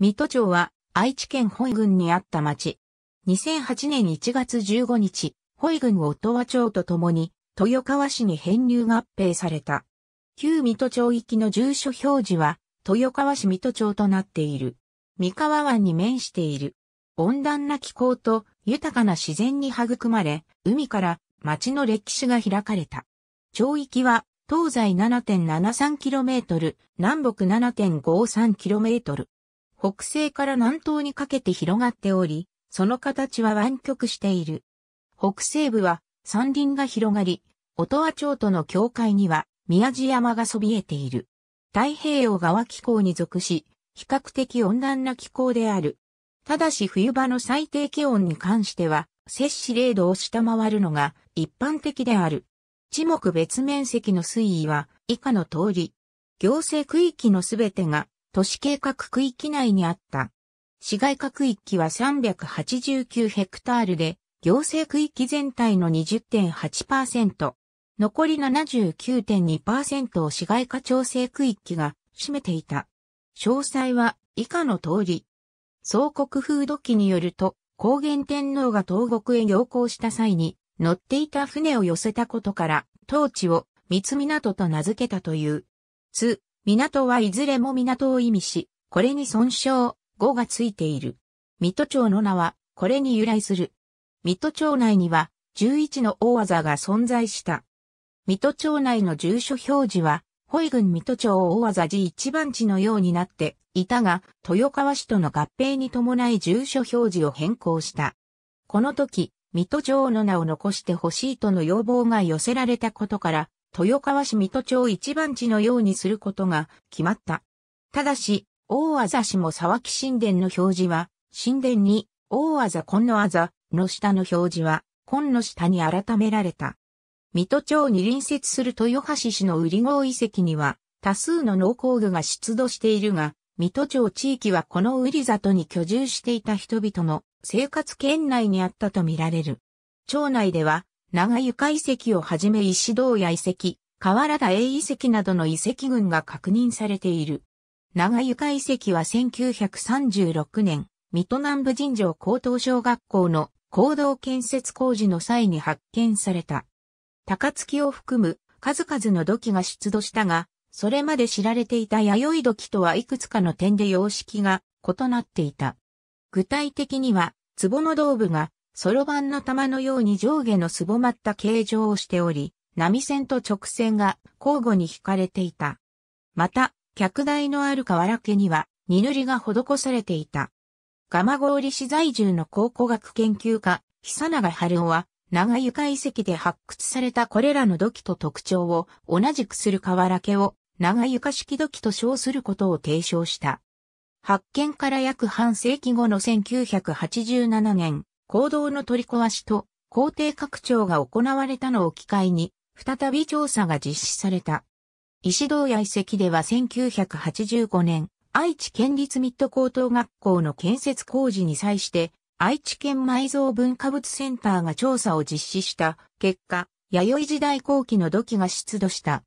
水戸町は愛知県本郡にあった町。2008年1月15日、本井郡音羽町とともに豊川市に編入合併された。旧水戸町域の住所表示は豊川市水戸町となっている。三河湾に面している。温暖な気候と豊かな自然に育まれ、海から町の歴史が開かれた。町域は東西 7.73km、南北 7.53km、北西から南東にかけて広がっており、その形は湾曲している。北西部は山林が広がり、音羽町との境界には宮地山がそびえている。太平洋側気候に属し、比較的温暖な気候である。ただし冬場の最低気温に関しては、摂氏0度を下回るのが一般的である。地目別面積の推移は以下の通り、行政区域のすべてが都市計画区域内にあった。市街化区域は389ヘクタールで、行政区域全体の20.8%、残り79.2%を市街化調整区域が占めていた。詳細は以下の通り。総国風土記によると、高原天皇が東国へ行行した際に、乗っていた船を寄せたことから、当地を三港と名付けたという。つ、港はいずれも港を意味し、これに損傷、語がついている。水戸町の名は、これに由来する。水戸町内には、11の大技が存在した。水戸町内の住所表示は、保育郡水戸町大技寺一番地のようになっていたが、豊川市との合併に伴い住所表示を変更した。この時、水戸町の名を残してほしいとの要望が寄せられたことから、豊川市水戸町一番地のようにすることが決まった。ただし、大あざも沢木神殿の表示は、神殿に、大あざ紺のあざの下の表示は、紺の下に改められた。水戸町に隣接する豊橋市の瓜郷遺跡には、多数の農工具が出土しているが、水戸町地域はこの瓜里に居住していた人々の生活圏内にあったとみられる。町内では長床遺跡をはじめ石堂や遺跡、河原田栄遺跡などの遺跡群が確認されている。長床遺跡は1936年、水戸南部尋常高等小学校の行動建設工事の際に発見された。高槻を含む数々の土器が出土したが、それまで知られていた弥生土器とはいくつかの点で様式が異なっていた。具体的には、壺の道部がそろばんの玉のように上下のすぼまった形状をしており、波線と直線が交互に引かれていた。また、客台のある瓦家には、二塗りが施されていた。蒲郡市在住の考古学研究家、久永春夫は、長床遺跡で発掘されたこれらの土器と特徴を同じくする瓦家を長床式土器と称することを提唱した。発見から約半世紀後の1987年、行動の取り壊しと工程拡張が行われたのを機会に、再び調査が実施された。石堂屋遺跡では1985年、愛知県立ミッド高等学校の建設工事に際して、愛知県埋蔵文化物センターが調査を実施した結果、弥生時代後期の土器が出土した。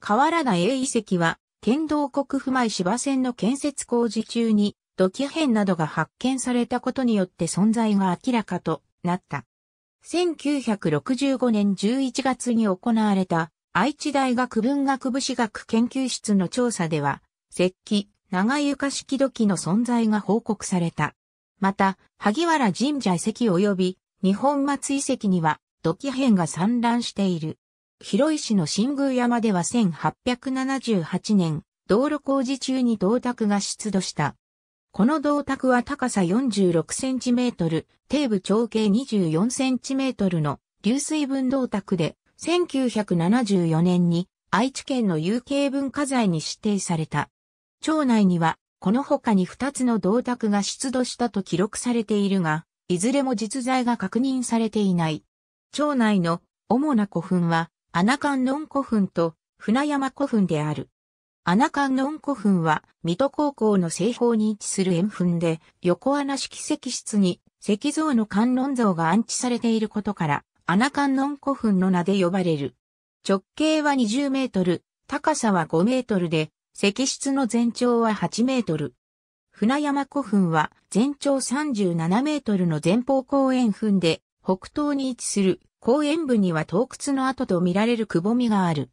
河原田 A 遺跡は、県道国府前芝線の建設工事中に土器片などが発見されたことによって存在が明らかとなった。1965年11月に行われた愛知大学文学部史学研究室の調査では、石器、長床式土器の存在が報告された。また、萩原神社遺跡及び日本松遺跡には土器片が散乱している。広石の新宮山では1878年、道路工事中に銅鐸が出土したこの銅鐸は高さ 46cm、底部長径 24cm の流水分銅鐸で、1974年に愛知県の有形文化財に指定された。町内には、この他に2つの銅鐸が出土したと記録されているが、いずれも実在が確認されていない。町内の主な古墳は、穴観音古墳と船山古墳である。穴観音古墳は、水戸高校の西方に位置する円墳で、横穴式石室に石像の観音像が安置されていることから、穴観音古墳の名で呼ばれる。直径は20メートル、高さは5メートルで、石室の全長は8メートル。船山古墳は全長37メートルの前方公園墳で、北東に位置する公園部には洞窟の跡と見られるくぼみがある。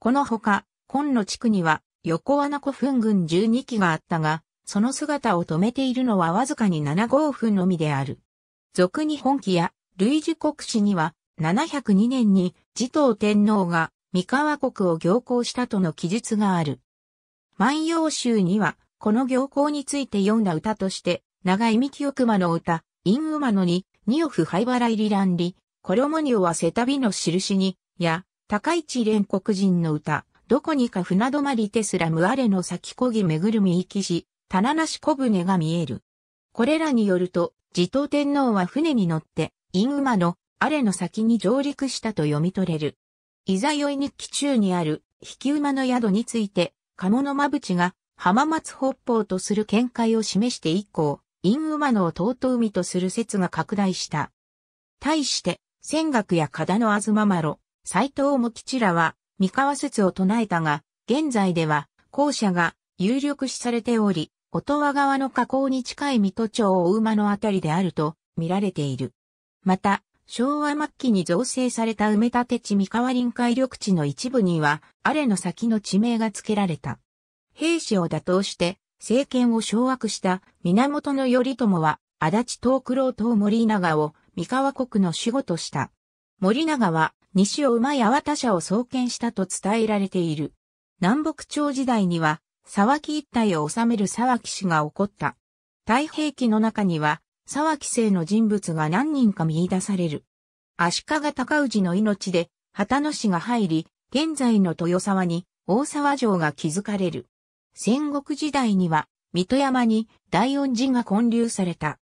このほか、今の地区には横穴古墳群12基があったが、その姿を止めているのはわずかに7号墳のみである。俗に本記や類似国史には、702年に持統天皇が三河国を行行したとの記述がある。万葉集には、この行行について読んだ歌として、長井木奥熊の歌、陰馬のに、二オフ灰原入り乱離、衣にわせたびの印に、や、高市蓮国人の歌、どこにか船止まりテスラムアレの先こぎめぐるみ行きし、棚なし小舟が見える。これらによると、地頭天皇は船に乗って、インウマのアレの先に上陸したと読み取れる。いざよい日記中にある、引き馬の宿について、鴨の間淵が浜松北方とする見解を示して以降、陰馬のを尊海とする説が拡大した。対して、仙岳や加田のままろ、斎藤茂吉らは、三河説を唱えたが、現在では、後者が有力視されており、音羽川の河口に近い水戸町大馬のあたりであると見られている。また、昭和末期に造成された埋め立て地三河臨海緑地の一部には、あれの先の地名が付けられた。兵士を打倒して、政権を掌握した源頼朝は、足立東九郎と森長を三河国の守護とした。森長は西尾馬八幡社を創建したと伝えられている。南北朝時代には、沢木一帯を治める沢木氏が起こった。太平記の中には、沢木姓の人物が何人か見出される。足利尊氏の命で、旗野氏が入り、現在の豊沢に大沢城が築かれる。戦国時代には、水戸山に大恩寺が建立された。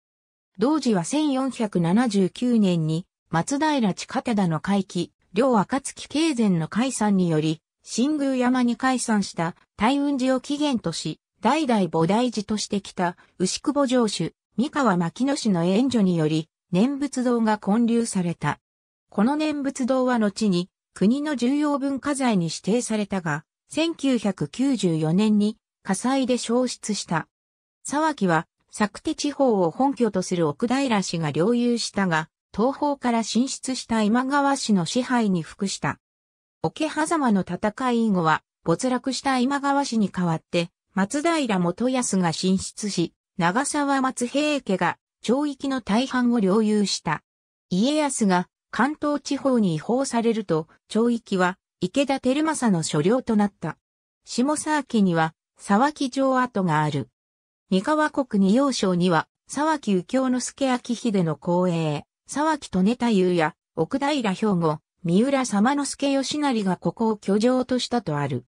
同時は1479年に松平地方田の回帰、両暁経前の解散により、新宮山に解散した大雲寺を起源とし、代々菩提寺としてきた牛久保城主、三河牧野氏の援助により、念仏堂が建立された。この念仏堂は後に国の重要文化財に指定されたが、1994年に火災で消失した。沢木は、作手地方を本拠とする奥平氏が領有したが、東方から進出した今川氏の支配に服した。桶狭間の戦い以後は、没落した今川氏に代わって、松平元康が進出し、長沢松平家が町域の大半を領有した。家康が関東地方に移放されると、町域は池田輝政の所領となった。下沢家には沢木城跡がある。三河国二要省には沢木右京之助明秀の公営、沢木利根太夫や、奥平兵庫、三浦様之助義成がここを居城としたとある。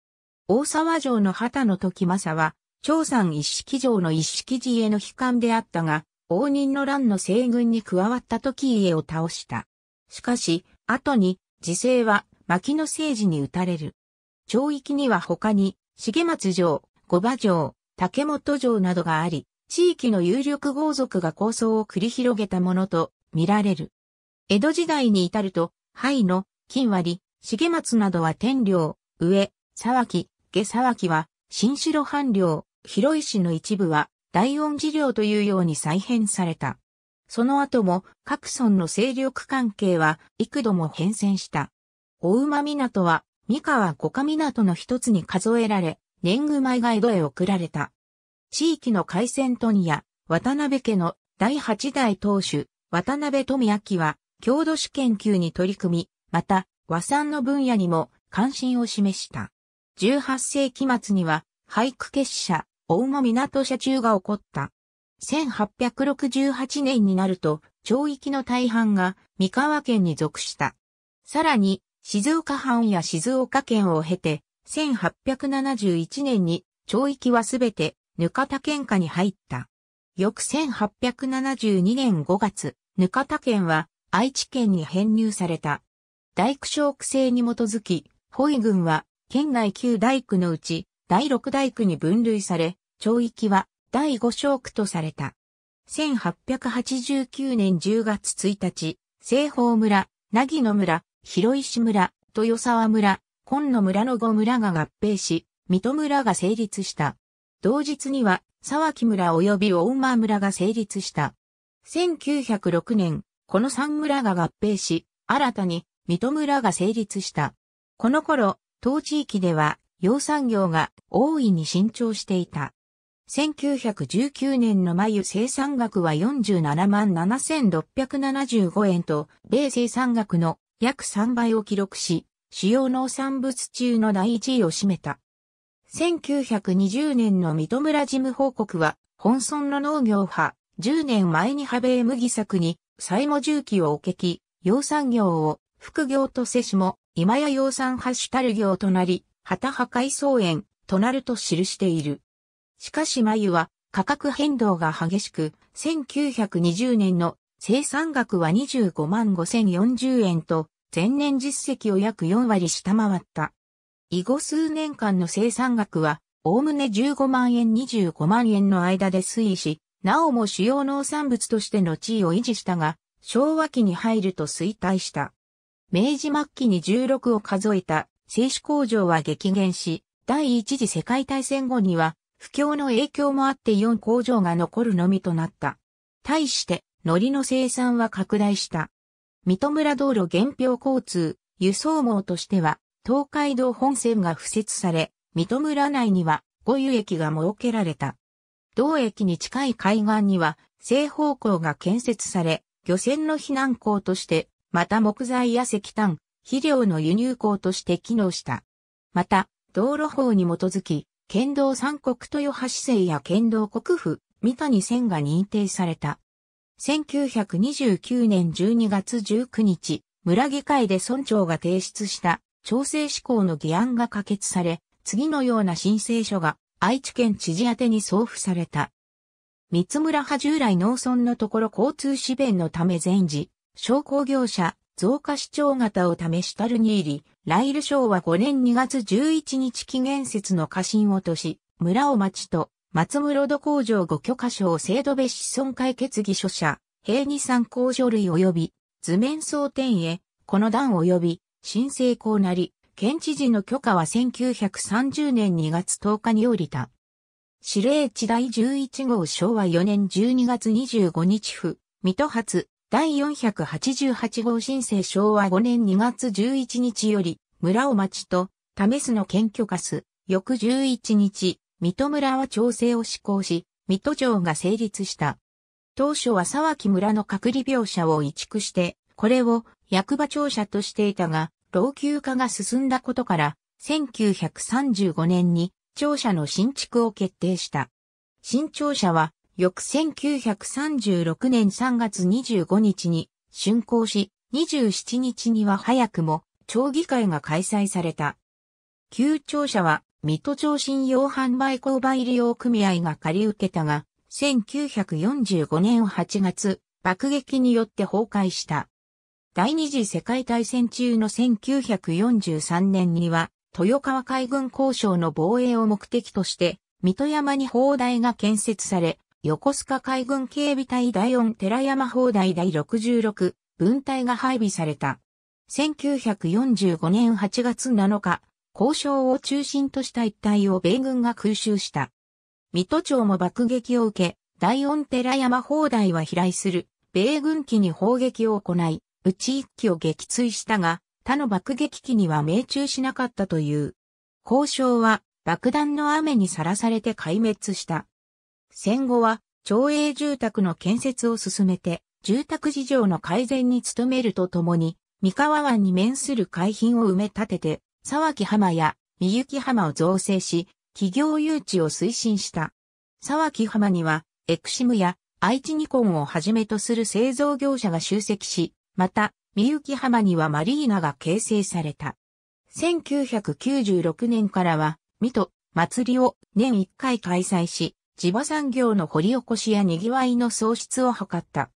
大沢城の旗の時政は、長山一式城の一式寺への悲観であったが、応仁の乱の西軍に加わった時家を倒した。しかし、後に、時勢は、牧野政治に打たれる。町域には他に、重松城、五馬城、竹本城などがあり、地域の有力豪族が構想を繰り広げたものと見られる。江戸時代に至ると、灰の、金割、重松などは天領、上、沢木、下沢木は、新城藩領、広石の一部は、大恩寺領というように再編された。その後も各村の勢力関係は幾度も変遷した。大馬港は三河五日港の一つに数えられ、年貢米が江戸へ送られた。地域の海鮮問屋、渡辺家の第八代当主、渡辺富明は、郷土史研究に取り組み、また、和算の分野にも関心を示した。18世紀末には、俳句結社、大間港社中が起こった。1868年になると、町域の大半が三河県に属した。さらに、静岡藩や静岡県を経て、1871年に町域はすべてぬかた県下に入った。翌1872年5月、額田県は愛知県に編入された。大工小区制に基づき、保育群は県内9大区のうち第6大区に分類され、町域は第5小区とされた。1889年10月1日、西方村、ぎ野村、広石村、豊沢村、今野村の5村が合併し、水戸村が成立した。同日には、沢木村及び大間村が成立した。1906年、この三村が合併し、新たに水戸村が成立した。この頃、当地域では、養産業が大いに伸長していた。1919年の眉生産額は47万7675円と、米生産額の約3倍を記録し、主要農産物中の第一位を占めた。1920年の水戸村事務報告は、本村の農業派、10年前にハベエ麦作に、債務重機をおけき、養蚕業を副業とせしも、今や養蚕ハッシュタル業となり、旗破壊草園となると記している。しかし眉は価格変動が激しく、1920年の生産額は25万5040円と、前年実績を約4割下回った。以後数年間の生産額は、おおむね15万円25万円の間で推移し、なおも主要農産物としての地位を維持したが、昭和期に入ると衰退した。明治末期に16を数えた製紙工場は激減し、第一次世界大戦後には不況の影響もあって4工場が残るのみとなった。対して、海苔の生産は拡大した。三戸村道路原票交通、輸送網としては、東海道本線が付設され、三戸村内には、五湯駅が設けられた。同駅に近い海岸には正方向が建設され、漁船の避難港として、また木材や石炭、肥料の輸入港として機能した。また、道路法に基づき、県道三国豊橋生や県道国府、三谷線が認定された。1929年12月19日、村議会で村長が提出した調整施行の議案が可決され、次のような申請書が愛知県知事宛に送付された。三村派従来農村のところ交通支弁のため全時、商工業者、増加市長型を試したるに入り、ライル賞は5年2月11日期限説の過信をとし、村を町と松室戸工場ご許可証制度別子孫会決議書者、平二参考書類及び図面総点へ、この段及び、申請校なり、県知事の許可は1930年2月10日に降りた。指令地第11号昭和4年12月25日府、水戸発、第488号申請昭和5年2月11日より、村を町と、めすの県許可す、翌11日、水戸村は調整を施行し、水戸城が成立した。当初は沢木村の隔離病者を移築して、これを役場庁舎としていたが、老朽化が進んだことから、1935年に庁舎の新築を決定した。新庁舎は、翌1936年3月25日に竣工し、27日には早くも町議会が開催された。旧庁舎は、水戸町信用販売購買利用組合が借り受けたが、1945年8月、爆撃によって崩壊した。第二次世界大戦中の1943年には、豊川海軍交渉の防衛を目的として、水戸山に砲台が建設され、横須賀海軍警備隊第四寺山砲台第66分隊が配備された。1945年8月7日、交渉を中心とした一帯を米軍が空襲した。水戸町も爆撃を受け、第四寺山砲台は飛来する米軍機に砲撃を行い、うち一機を撃墜したが、他の爆撃機には命中しなかったという。交渉は爆弾の雨にさらされて壊滅した。戦後は町営住宅の建設を進めて、住宅事情の改善に努めるとともに、三河湾に面する海浜を埋め立てて、沢木浜や三雪浜を造成し、企業誘致を推進した。沢木浜には、エクシムや愛知ニコンをはじめとする製造業者が集積し、また、三幸浜にはマリーナが形成された。1996年からは、水戸、祭りを年1回開催し、地場産業の掘り起こしや賑わいの創出を図った。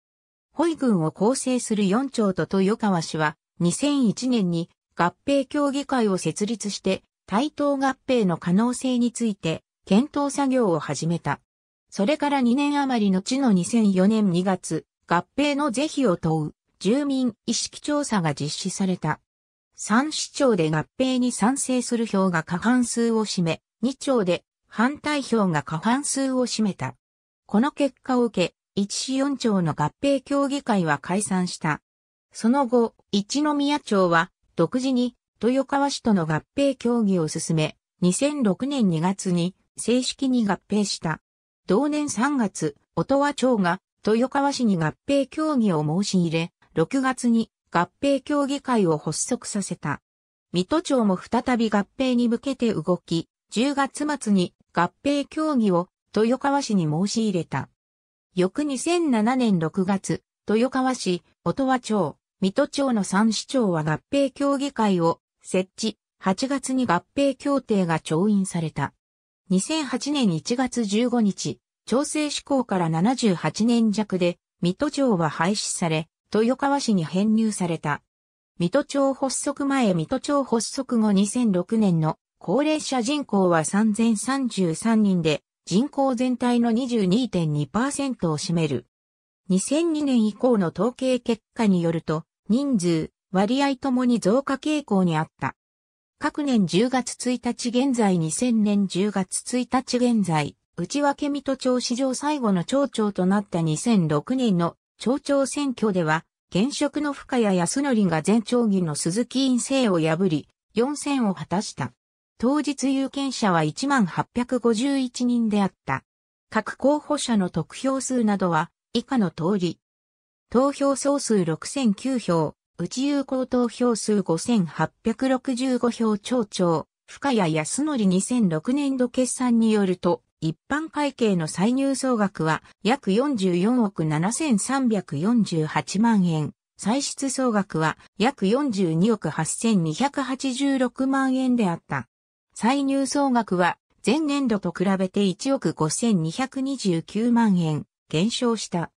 保育群を構成する四町と豊川市は、2001年に合併協議会を設立して、対等合併の可能性について、検討作業を始めた。それから2年余りの地の2004年2月、合併の是非を問う住民意識調査が実施された。三市長で合併に賛成する票が過半数を占め、二町で反対票が過半数を占めた。この結果を受け、一市四町の合併協議会は解散した。その後、一宮町は独自に豊川市との合併協議を進め、2006年2月に正式に合併した。同年3月、音羽町が豊川市に合併協議を申し入れ、6月に合併協議会を発足させた。水戸町も再び合併に向けて動き、10月末に合併協議を豊川市に申し入れた。翌2007年6月、豊川市、音羽町、水戸町の3市町は合併協議会を設置、8月に合併協定が調印された。2008年1月15日、調整施行から78年弱で、水戸町は廃止され、豊川市に編入された。水戸町発足前水戸町発足後2006年の高齢者人口は3033人で人口全体の22.2%を占める。2002年以降の統計結果によると人数、割合ともに増加傾向にあった。各年10月1日現在2000年10月1日現在、内訳水戸町史上最後の町長となった2006年の町長選挙では、現職の深谷康則が前町議の鈴木院生を破り、4選を果たした。当日有権者は1851人であった。各候補者の得票数などは以下の通り。投票総数6009票、内有効投票数5865票町長、深谷康則2006年度決算によると、一般会計の歳入総額は約44億7348万円。歳出総額は約42億8286万円であった。歳入総額は前年度と比べて1億5229万円減少した。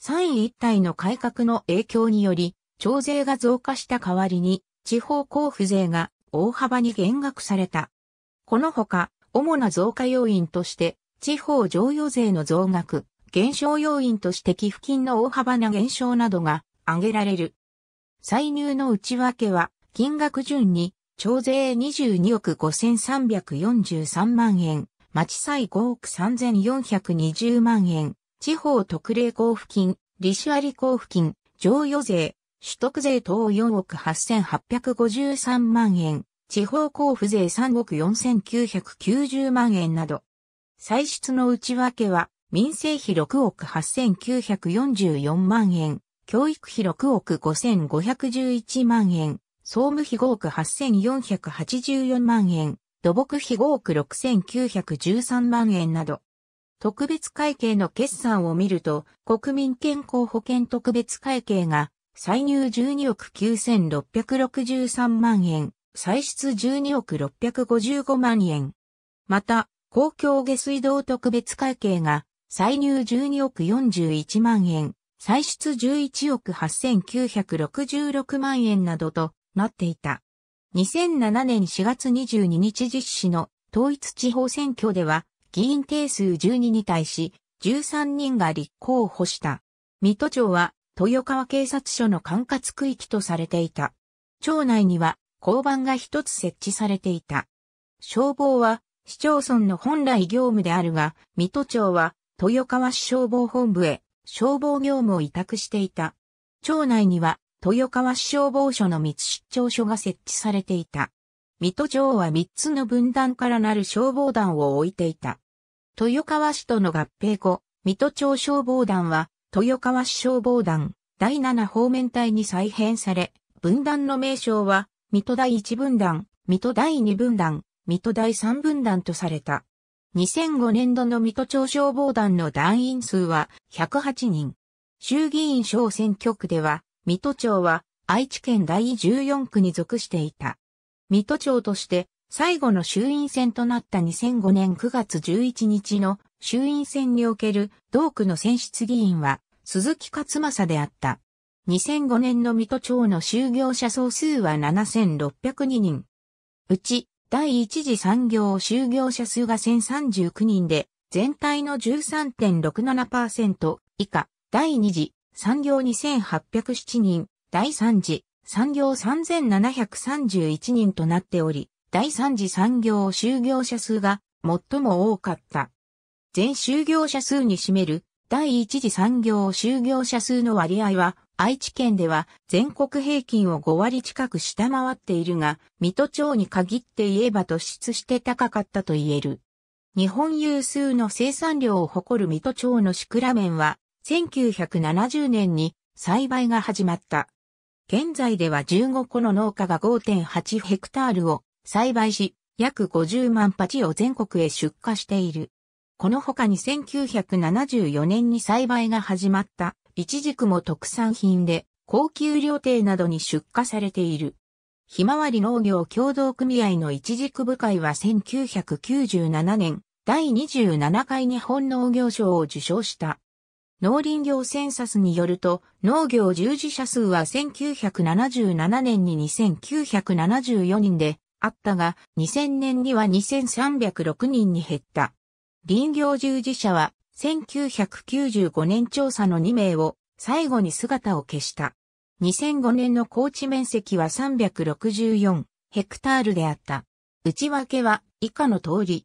三位一体の改革の影響により、徴税が増加した代わりに、地方交付税が大幅に減額された。このほか、主な増加要因として、地方常与税の増額、減少要因として寄付金の大幅な減少などが挙げられる。歳入の内訳は、金額順に、徴税22億5343万円、町債5億3420万円、地方特例交付金、利子割交付金、常与税、取得税等4億8853万円、地方交付税3億4990万円など。歳出の内訳は、民生費6億8944万円、教育費6億5511万円、総務費5億8484万円、土木費5億6913万円など。特別会計の決算を見ると、国民健康保険特別会計が、歳入12億9663万円、歳出12億655万円。また、公共下水道特別会計が、歳入12億41万円、歳出11億8966万円などとなっていた。2007年4月22日実施の統一地方選挙では、議員定数12に対し、13人が立候補した。水戸町は、豊川警察署の管轄区域とされていた。町内には、交番が一つ設置されていた。消防は市町村の本来業務であるが、水戸町は豊川市消防本部へ消防業務を委託していた。町内には豊川市消防署の密出張所が設置されていた。水戸町は三つの分断からなる消防団を置いていた。豊川市との合併後、水戸町消防団は豊川市消防団第7方面隊に再編され、分断の名称は水戸第一分団、水戸第二分団、水戸第三分団とされた。2005年度の水戸町消防団の団員数は108人。衆議院小選挙区では、水戸町は愛知県第14区に属していた。水戸町として最後の衆院選となった2005年9月11日の衆院選における同区の選出議員は鈴木勝正であった。2005年の水戸町の就業者総数は7602人。うち、第一次産業就業者数が1039人で、全体の13.67%以下、第二次産業2807人、第三次産業3731人となっており、第三次産業就業者数が最も多かった。全就業者数に占める第一次産業就業者数の割合は愛知県では全国平均を5割近く下回っているが、水戸町に限って言えば突出して高かったと言える。日本有数の生産量を誇る水戸町のシクラメンは、1970年に栽培が始まった。現在では15個の農家が5.8ヘクタールを栽培し、約50万鉢を全国へ出荷している。この他に1974年に栽培が始まったイチジクも特産品で、高級料亭などに出荷されている。ひまわり農業協同組合のイチジク部会は1997年、第27回日本農業賞を受賞した。農林業センサスによると、農業従事者数は1977年に2974人であったが、2000年には2306人に減った。林業従事者は1995年調査の2名を最後に姿を消した。2005年の高地面積は364ヘクタールであった。内訳は以下の通り。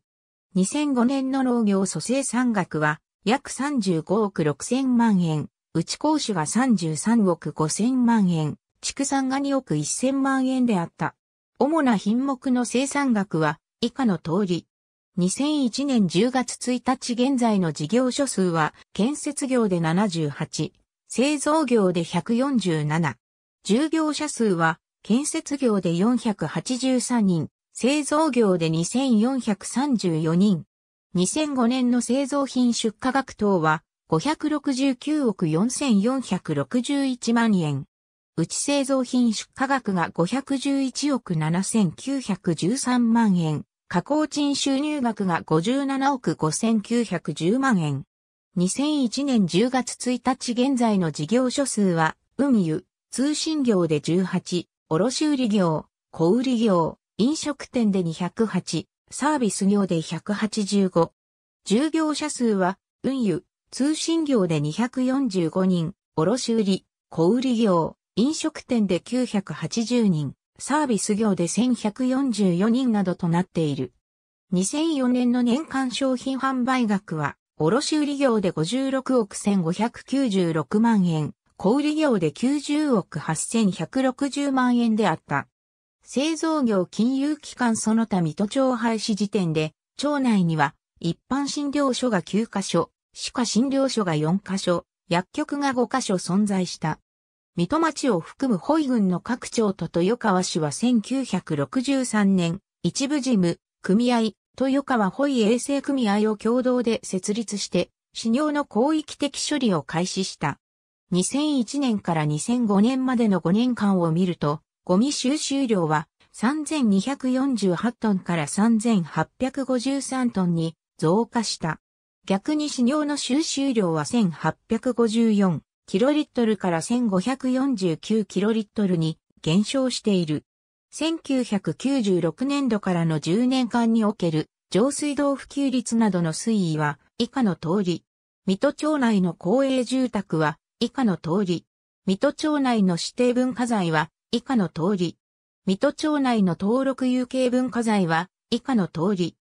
2005年の農業蘇生産額は約35億6千万円、内講師が33億5千万円、畜産が2億1千万円であった。主な品目の生産額は以下の通り。2001年10月1日現在の事業所数は、建設業で78、製造業で147。従業者数は、建設業で483人、製造業で2434人。2005年の製造品出荷額等は、569億4461万円。うち製造品出荷額が511億7913万円。加工賃収入額が57億5910万円。2001年10月1日現在の事業所数は、運輸、通信業で18、卸売業、小売業、飲食店で208、サービス業で185。従業者数は、運輸、通信業で245人、卸売、小売業、飲食店で980人、サービス業で1144人などとなっている。2004年の年間商品販売額は、卸売業で56億1596万円、小売業で90億8160万円であった。製造業金融機関その他水戸町廃止時点で、町内には一般診療所が9カ所、歯科診療所が4カ所、薬局が5カ所存在した。水戸町を含む保井郡の各町と豊川市は1963年、一部事務、組合、豊川保井衛生組合を共同で設立して、市尿の広域的処理を開始した。2001年から2005年までの5年間を見ると、ゴミ収集量は3248トンから3853トンに増加した。逆に市尿の収集量は1854キロリットルから1549キロリットルに減少している。1996年度からの10年間における上水道普及率などの推移は以下の通り。水戸町内の公営住宅は以下の通り。水戸町内の指定文化財は以下の通り。水戸町内の登録有形文化財は以下の通り。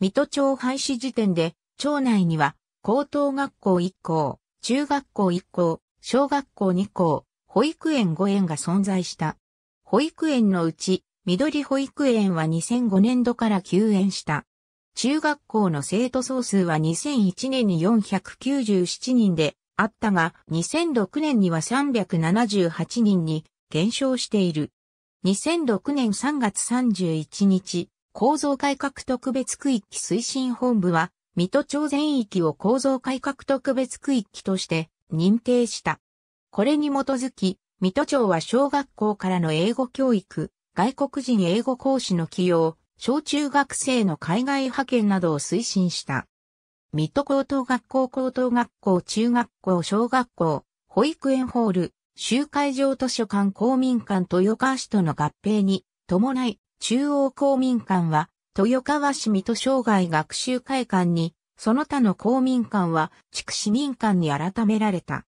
水戸町廃止時点で町内には高等学校1校、中学校1校、小学校2校、保育園5園が存在した。保育園のうち、緑保育園は2005年度から休園した。中学校の生徒総数は2001年に497人であったが、2006年には378人に減少している。2006年3月31日、構造改革特別区域推進本部は、水戸町全域を構造改革特別区域として認定した。これに基づき、水戸町は小学校からの英語教育、外国人英語講師の起用、小中学生の海外派遣などを推進した。水戸高等学校高等学校中学校小学校、保育園ホール、集会場図書館公民館豊川市との合併に伴い、中央公民館は豊川市水戸障害学習会館にその他の公民館は地区市民館に改められた。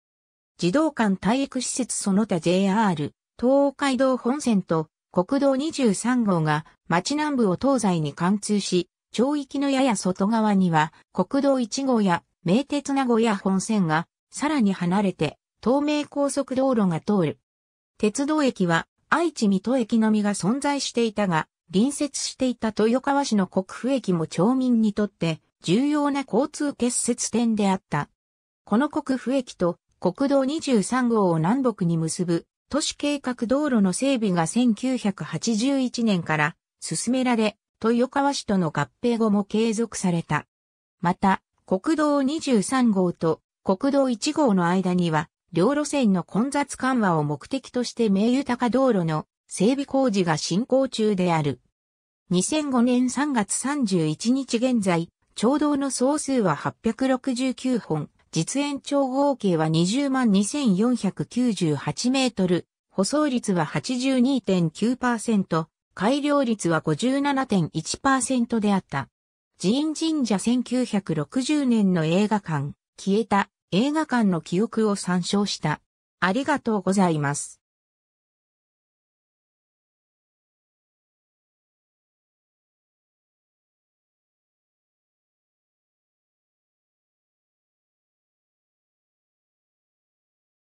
児童館体育施設その他 JR、東海道本線と国道23号が町南部を東西に貫通し、町域のやや外側には国道1号や名鉄名古屋本線がさらに離れて東名高速道路が通る。鉄道駅は愛知水戸駅のみが存在していたが、隣接していた豊川市の国府駅も町民にとって重要な交通結節点であった。この国府駅と国道23号を南北に結ぶ都市計画道路の整備が1981年から進められ、豊川市との合併後も継続された。また、国道23号と国道1号の間には、両路線の混雑緩和を目的として名豊か道路の整備工事が進行中である。2005年3月31日現在、長道の総数は869本、実演長合計は20万2498メートル、舗装率は82.9%、改良率は57.1%であった。寺院神社1960年の映画館、消えた映画館の記憶を参照した。ありがとうございます。